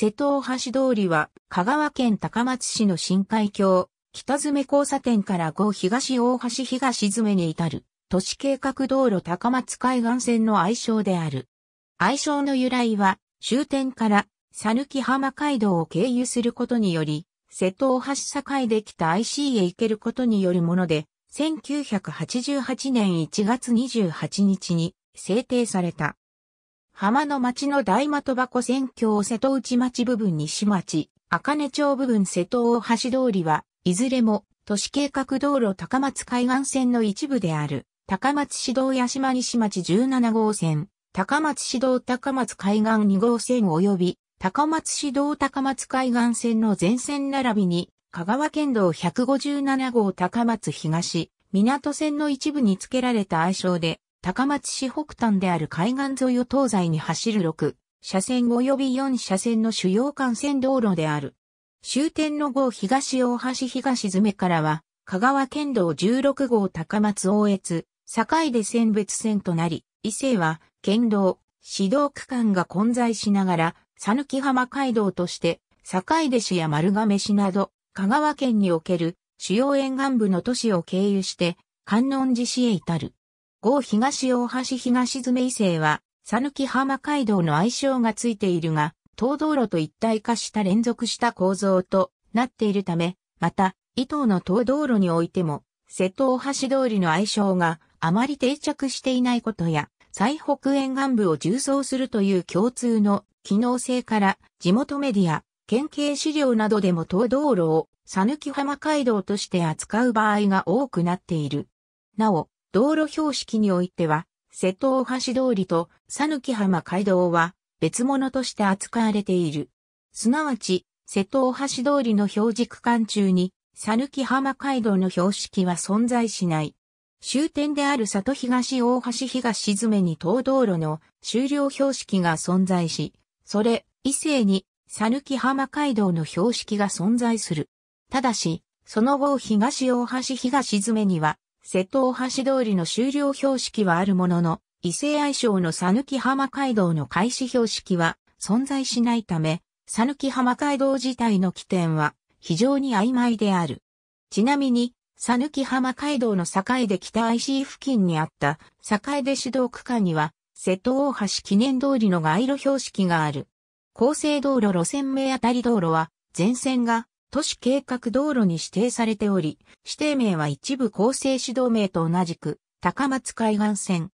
瀬戸大橋通りは、香川県高松市の新海峡、北詰交差点から5東大橋東詰に至る、都市計画道路高松海岸線の愛称である。愛称の由来は、終点から、さぬき浜街道を経由することにより、瀬戸大橋境でた IC へ行けることによるもので、1988年1月28日に制定された。浜の町の大的箱線橋瀬戸内町部分西町、赤根町部分瀬戸大橋通りは、いずれも都市計画道路高松海岸線の一部である、高松市道八島西町17号線、高松市道高松海岸2号線及び、高松市道高松海岸線の全線並びに、香川県道157号高松東、港線の一部に付けられた愛称で、高松市北端である海岸沿いを東西に走る6車線及び4車線の主要幹線道路である。終点の号東大橋東詰からは、香川県道16号高松大越、境で選別線となり、伊勢は、県道、市道区間が混在しながら、佐抜浜街道として、境出市や丸亀市など、香川県における主要沿岸部の都市を経由して、観音寺市へ至る。郷東大橋東詰伊勢は、讃岐浜街道の愛称がついているが、東道路と一体化した連続した構造となっているため、また、伊東の東道路においても、瀬戸大橋通りの愛称があまり定着していないことや、最北沿岸部を重装するという共通の機能性から地元メディア、県警資料などでも東道路を讃岐浜街道として扱う場合が多くなっている。なお、道路標識においては、瀬戸大橋通りと讃岐浜街道は別物として扱われている。すなわち、瀬戸大橋通りの表示区間中に、讃岐浜街道の標識は存在しない。終点である里東大橋東詰に東道路の終了標識が存在し、それ、以西に、讃岐浜街道の標識が存在する。ただし、その後東大橋東詰には、瀬戸大橋通りの終了標識はあるものの、伊勢愛称のさぬき浜街道の開始標識は存在しないため、さぬき浜街道自体の起点は非常に曖昧である。ちなみに、さぬき浜街道の境で北 IC 付近にあった境で主導区間には、瀬戸大橋記念通りの街路標識がある。厚生道路路線名あたり道路は、全線が都市計画道路に指定されており、指定名は一部構成指導名と同じく、高松海岸線。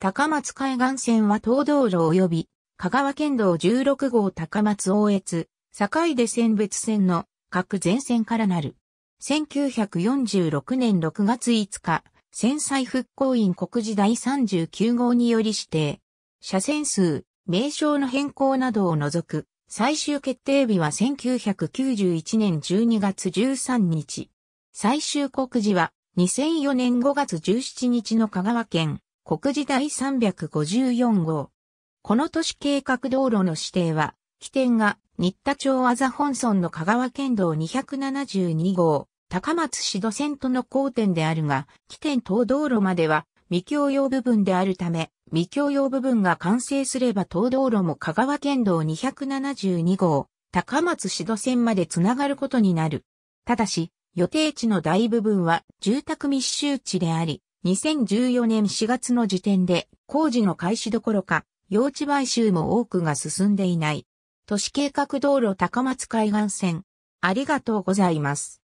高松海岸線は東道路及び、香川県道16号高松大越、境出線別線の各全線からなる。1946年6月5日、戦災復興院告示第39号により指定。車線数、名称の変更などを除く、最終決定日は1991年12月13日。最終告示は2004年5月17日の香川県告示第354号。この都市計画道路の指定は、起点が新田町あざ本村の香川県道272号、高松市土線との交点であるが、起点等道路までは未共用部分であるため、未共用部分が完成すれば東道路も香川県道272号、高松市戸線までつながることになる。ただし、予定地の大部分は住宅密集地であり、2014年4月の時点で工事の開始どころか、用地買収も多くが進んでいない。都市計画道路高松海岸線。ありがとうございます。